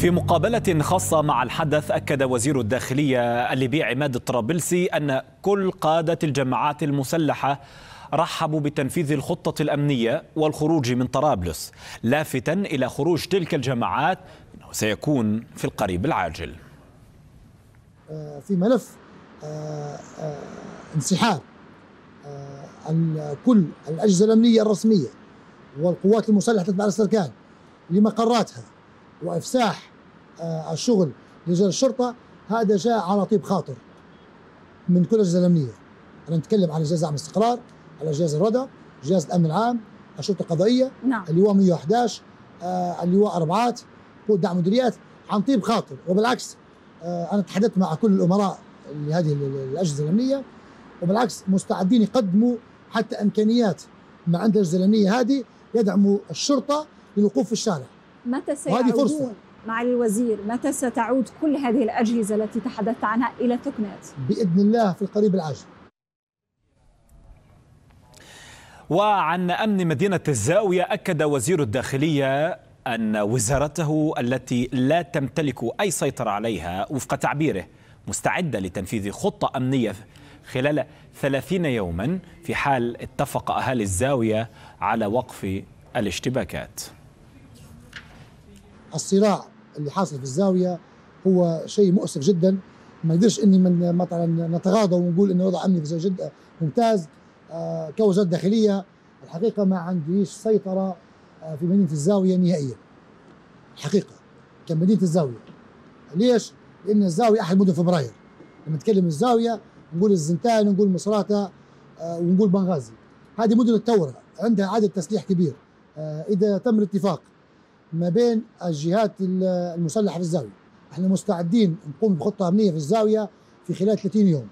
في مقابلة خاصة مع الحدث أكد وزير الداخلية الليبي عماد الطرابلسي أن كل قادة الجماعات المسلحة رحبوا بتنفيذ الخطة الأمنية والخروج من طرابلس لافتا إلى خروج تلك الجماعات إنه سيكون في القريب العاجل في ملف آه، آه، انسحاب آه، كل الأجهزة الأمنية الرسمية والقوات المسلحة تتبع الاستركان لمقراتها وافساح آه، الشغل لرجال الشرطه هذا جاء على طيب خاطر من كل الاجهزه الامنيه انا نتكلم عن جهاز امن الاستقرار على جهاز الردى جهاز الامن العام الشرطه القضائيه نعم. اللواء 111 آه، اللواء اربعات قوه دعم مديريات عن طيب خاطر وبالعكس آه، انا تحدثت مع كل الامراء لهذه الاجهزه الامنيه وبالعكس مستعدين يقدموا حتى امكانيات ما عند الاجهزه الامنيه هذه يدعموا الشرطه للوقوف في الشارع متى سيعودون معالي الوزير متى ستعود كل هذه الأجهزة التي تحدثت عنها إلى تكنت؟ بإذن الله في القريب العاجل وعن أمن مدينة الزاوية أكد وزير الداخلية أن وزارته التي لا تمتلك أي سيطرة عليها وفق تعبيره مستعدة لتنفيذ خطة أمنية خلال 30 يوما في حال اتفق أهالي الزاوية على وقف الاشتباكات الصراع اللي حاصل في الزاويه هو شيء مؤسف جدا ما نقدرش اني من مثلا نتغاضى ونقول ان الوضع الامني في جده ممتاز آه، كوزاره داخليه الحقيقه ما عنديش سيطره آه، في مدينه الزاويه نهائيا الحقيقه كمدينه الزاويه ليش؟ لان الزاويه احد مدن فبراير لما نتكلم الزاويه نقول الزنتان نقول مصراته آه، ونقول بنغازي هذه مدن الثوره عندها عدد تسليح كبير اذا تم الاتفاق ما بين الجهات المسلحه في الزاويه احنا مستعدين نقوم بخطه امنيه في الزاويه في خلال 30 يوم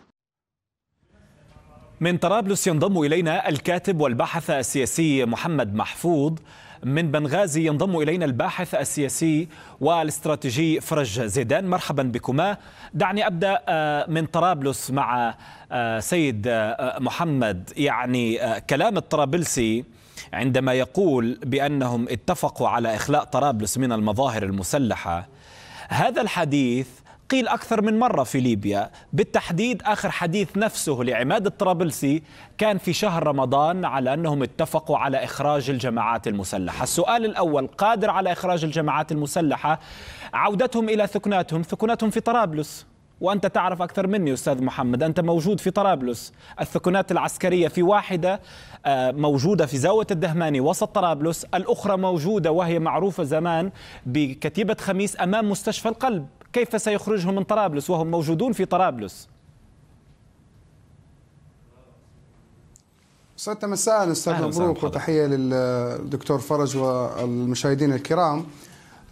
من طرابلس ينضم الينا الكاتب والباحث السياسي محمد محفوظ من بنغازي ينضم الينا الباحث السياسي والاستراتيجي فرج زيدان مرحبا بكما دعني ابدا آه، من طرابلس مع آه، سيد آه، محمد يعني كلام الطرابلسي عندما يقول بأنهم اتفقوا على إخلاء طرابلس من المظاهر المسلحة هذا الحديث قيل أكثر من مرة في ليبيا بالتحديد آخر حديث نفسه لعماد الطرابلسي كان في شهر رمضان على أنهم اتفقوا على إخراج الجماعات المسلحة السؤال الأول قادر على إخراج الجماعات المسلحة عودتهم إلى ثكناتهم ثكناتهم في طرابلس وأنت تعرف أكثر مني أستاذ محمد أنت موجود في طرابلس الثكنات العسكرية في واحدة آه، موجودة في زاوية الدهماني وسط طرابلس الأخرى موجودة وهي معروفة زمان بكتيبة خميس أمام مستشفى القلب كيف سيخرجهم من طرابلس وهم موجودون في طرابلس مساء مساء استاذ مبروك وتحيه للدكتور فرج والمشاهدين الكرام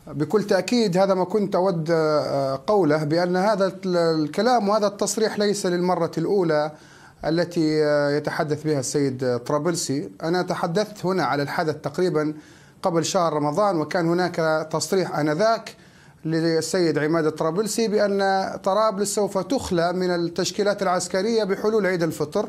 بكل تأكيد هذا ما كنت أود آه، قوله بأن هذا الكلام وهذا التصريح ليس للمرة الأولى التي آه، يتحدث بها السيد آه، طرابلسي أنا تحدثت هنا على الحدث تقريبا قبل شهر رمضان وكان هناك تصريح آنذاك للسيد عماد الطرابلسي بأن طرابلس سوف تخلى من التشكيلات العسكرية بحلول عيد الفطر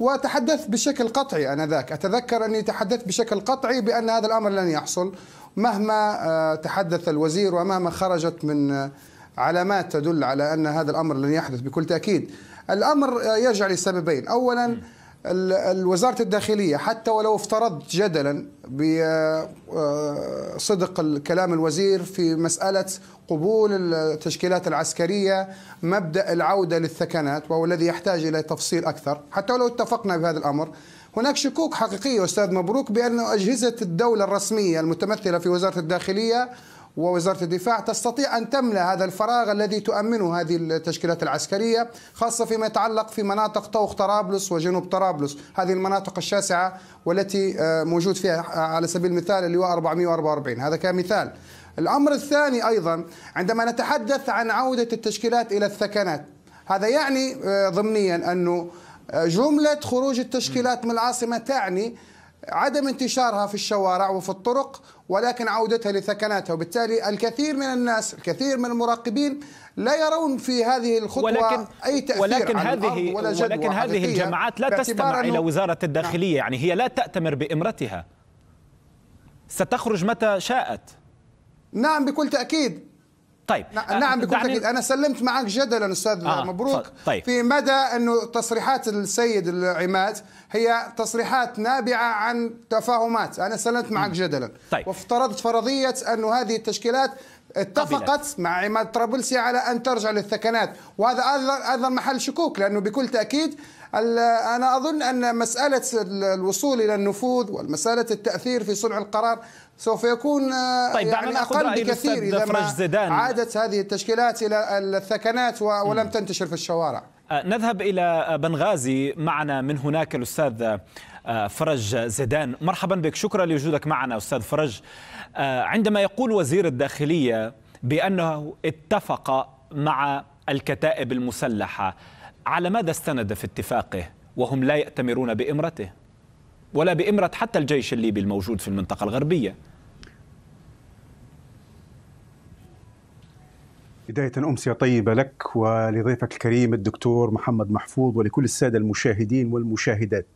وتحدثت بشكل قطعي آنذاك أتذكر أني تحدثت بشكل قطعي بأن هذا الأمر لن يحصل مهما آه، تحدث الوزير ومهما خرجت من آه، علامات تدل على أن هذا الأمر لن يحدث بكل تأكيد الأمر آه، يرجع لسببين أولا وزارة الداخلية حتى ولو افترضت جدلا بصدق كلام الوزير في مسألة قبول التشكيلات العسكرية مبدأ العودة للثكنات وهو الذي يحتاج إلى تفصيل أكثر حتى ولو اتفقنا بهذا الأمر هناك شكوك حقيقية أستاذ مبروك بأن أجهزة الدولة الرسمية المتمثلة في وزارة الداخلية ووزارة الدفاع تستطيع أن تملى هذا الفراغ الذي تؤمنه هذه التشكيلات العسكرية خاصة فيما يتعلق في مناطق طوق طرابلس وجنوب طرابلس هذه المناطق الشاسعة والتي آه، موجود فيها على سبيل المثال اللواء 444 هذا كمثال الأمر الثاني أيضا عندما نتحدث عن عودة التشكيلات إلى الثكنات هذا يعني آه، ضمنيا أنه جملة خروج التشكيلات من العاصمة تعني عدم انتشارها في الشوارع وفي الطرق ولكن عودتها لثكناتها وبالتالي الكثير من الناس الكثير من المراقبين لا يرون في هذه الخطوة ولكن أي تأثير ولكن على هذه ولا جدوى ولكن هذه الجماعات لا تستمع إلى وزارة نعم. الداخلية يعني هي لا تأتمر بإمرتها ستخرج متى شاءت نعم بكل تأكيد طيب نعم آه، بكل تاكيد انا سلمت معك جدلا استاذ آه مبروك طيب. في مدى انه تصريحات السيد العماد هي تصريحات نابعه عن تفاهمات انا سلمت معك جدلا طيب. وافترضت فرضيه انه هذه التشكيلات اتفقت قبلت. مع عماد طرابلسي على ان ترجع للثكنات وهذا ايضا محل شكوك لانه بكل تاكيد أنا أظن أن مسألة الوصول إلى النفوذ والمسألة التأثير في صنع القرار سوف يكون آه، طيب يعني أقل بكثير إذا ما زيدان. عادت هذه التشكيلات إلى الثكنات ولم تنتشر في الشوارع آه، نذهب إلى بنغازي معنا من هناك الأستاذ آه، فرج زيدان مرحبا بك شكرا لوجودك معنا أستاذ فرج عندما يقول وزير الداخلية بأنه اتفق مع الكتائب المسلحة على ماذا استند في اتفاقه وهم لا يأتمرون بإمرته ولا بإمرة حتى الجيش الليبي الموجود في المنطقة الغربية بداية أمسية طيبة لك ولضيفك الكريم الدكتور محمد محفوظ ولكل السادة المشاهدين والمشاهدات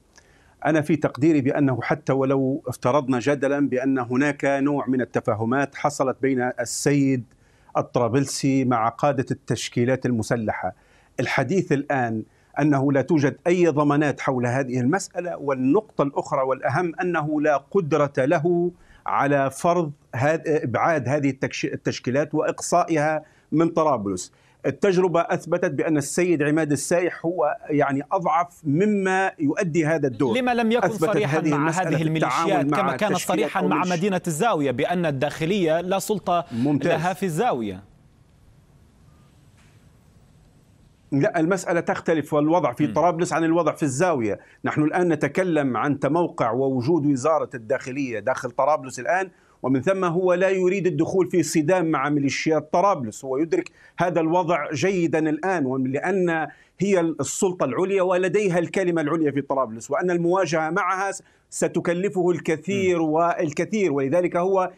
أنا في تقديري بأنه حتى ولو افترضنا جدلا بأن هناك نوع من التفاهمات حصلت بين السيد الطرابلسي مع قادة التشكيلات المسلحة الحديث الآن أنه لا توجد أي ضمانات حول هذه المسألة والنقطة الأخرى والأهم أنه لا قدرة له على فرض إبعاد هذه التشكيلات وإقصائها من طرابلس التجربة أثبتت بأن السيد عماد السائح هو يعني أضعف مما يؤدي هذا الدور لما لم يكن صريحا هذه مع هذه الميليشيات كما كان صريحا مع مدينة الزاوية بأن الداخلية لا سلطة ممتاز. لها في الزاوية لا المسألة تختلف والوضع في طرابلس عن الوضع في الزاوية نحن الآن نتكلم عن تموقع ووجود وزارة الداخلية داخل طرابلس الآن ومن ثم هو لا يريد الدخول في صدام مع ميليشيات طرابلس هو يدرك هذا الوضع جيدا الآن لأن هي السلطة العليا ولديها الكلمة العليا في طرابلس وأن المواجهة معها ستكلفه الكثير والكثير ولذلك هو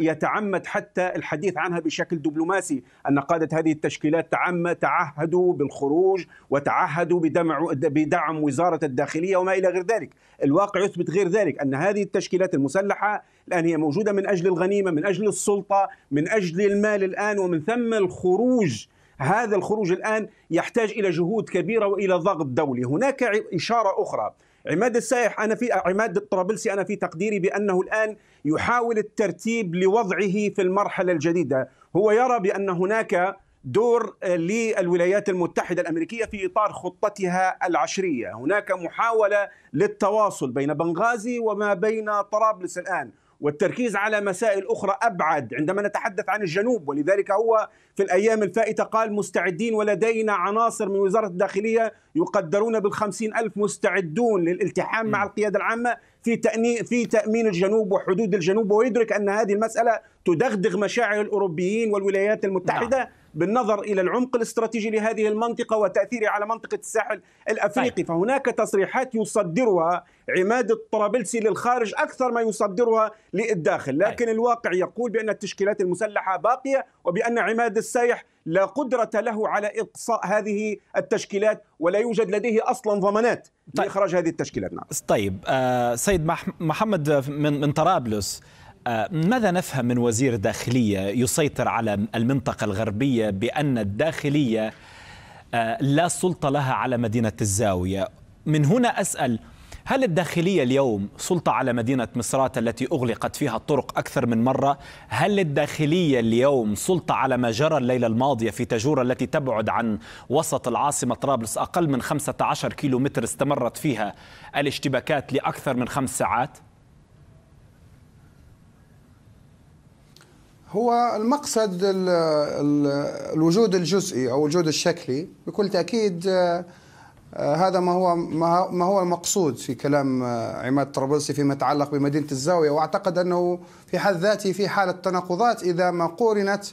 يتعمد حتى الحديث عنها بشكل دبلوماسي أن قادة هذه التشكيلات تعم تعهدوا بالخروج وتعهدوا بدمع بدعم وزارة الداخلية وما إلى غير ذلك الواقع يثبت غير ذلك أن هذه التشكيلات المسلحة الآن هي موجودة من أجل الغنيمة من أجل السلطة من أجل المال الآن ومن ثم الخروج هذا الخروج الآن يحتاج إلى جهود كبيرة وإلى ضغط دولي هناك إشارة أخرى عماد السائح أنا في عماد الطرابلسي أنا في تقديري بأنه الآن يحاول الترتيب لوضعه في المرحلة الجديدة هو يرى بأن هناك دور آه، للولايات المتحدة الأمريكية في إطار خطتها العشرية هناك محاولة للتواصل بين بنغازي وما بين طرابلس الآن والتركيز على مسائل أخرى أبعد عندما نتحدث عن الجنوب ولذلك هو في الأيام الفائتة قال مستعدين ولدينا عناصر من وزارة الداخلية يقدرون بالخمسين ألف مستعدون للالتحام م. مع القيادة العامة في في تأمين الجنوب وحدود الجنوب ويدرك أن هذه المسألة تدغدغ مشاعر الأوروبيين والولايات المتحدة نعم. بالنظر الى العمق الاستراتيجي لهذه المنطقه وتاثيره على منطقه الساحل الافريقي، صحيح. طيب. فهناك تصريحات يصدرها عماد الطرابلسي للخارج اكثر ما يصدرها للداخل، طيب. لكن صحيح. الواقع يقول بان التشكيلات المسلحه باقيه وبان عماد السايح لا قدرة له على إقصاء هذه التشكيلات ولا يوجد لديه أصلا ضمانات طيب. لإخراج هذه التشكيلات نعم. طيب آه سيد محمد من, من طرابلس آه، ماذا نفهم من وزير داخلية يسيطر على المنطقة الغربية بأن الداخلية آه، لا سلطة لها على مدينة الزاوية من هنا أسأل هل الداخلية اليوم سلطة على مدينة مصرات التي أغلقت فيها الطرق أكثر من مرة هل الداخلية اليوم سلطة على ما جرى الليلة الماضية في تجورة التي تبعد عن وسط العاصمة طرابلس أقل من 15 متر استمرت فيها الاشتباكات لأكثر من خمس ساعات؟ هو المقصد الوجود الجزئي او الوجود الشكلي بكل تاكيد آه، آه، هذا ما هو ما هو المقصود في كلام آه، عماد الطرابلسي فيما يتعلق بمدينه الزاويه واعتقد انه في حد ذاته في حاله تناقضات اذا ما قورنت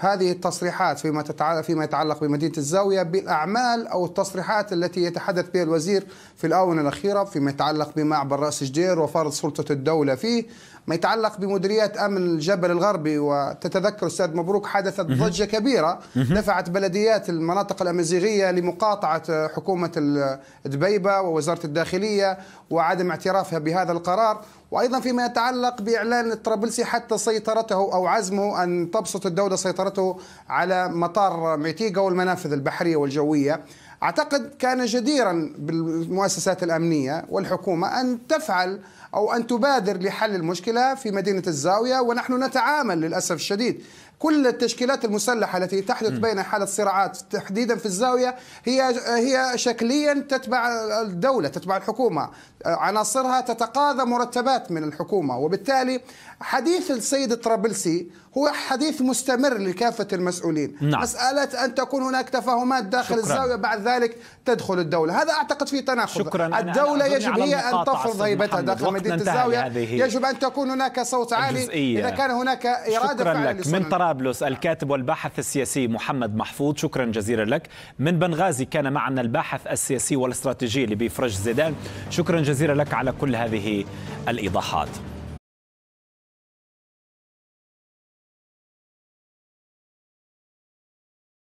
هذه التصريحات فيما تتعلق فيما يتعلق بمدينه الزاويه بالاعمال او التصريحات التي يتحدث بها الوزير في الاونه الاخيره فيما يتعلق بمعبر راس جدير وفرض سلطه الدوله فيه، ما يتعلق بمديريات امن الجبل الغربي وتتذكر استاذ مبروك حدثت ضجه كبيره دفعت بلديات المناطق الامازيغيه لمقاطعه حكومه دبيبه ووزاره الداخليه وعدم اعترافها بهذا القرار وأيضا فيما يتعلق بإعلان الطرابلسي حتى سيطرته أو عزمه أن تبسط الدولة سيطرته على مطار ميتيغا والمنافذ البحرية والجوية أعتقد كان جديرا بالمؤسسات الأمنية والحكومة أن تفعل أو أن تبادر لحل المشكلة في مدينة الزاوية ونحن نتعامل للأسف الشديد كل التشكيلات المسلحه التي تحدث بين حاله صراعات تحديدا في الزاويه هي هي شكليا تتبع الدوله تتبع الحكومه عناصرها تتقاضى مرتبات من الحكومه وبالتالي حديث السيد الطرابلسي هو حديث مستمر لكافة المسؤولين نعم. مسألة أن تكون هناك تفاهمات داخل شكرا. الزاوية بعد ذلك تدخل الدولة هذا أعتقد فيه تناقض شكرا. الدولة أنا يجب هي أن تفرض هيبتها داخل مدينة الزاوية يجب أن تكون هناك صوت عالي الجزئية. إذا كان هناك إرادة شكرا لك. من طرابلس طرابلس الكاتب والباحث السياسي محمد محفوظ شكرا جزيلا لك من بنغازي كان معنا الباحث السياسي والاستراتيجي لبيفرج زيدان شكرا جزيلا لك على كل هذه الإيضاحات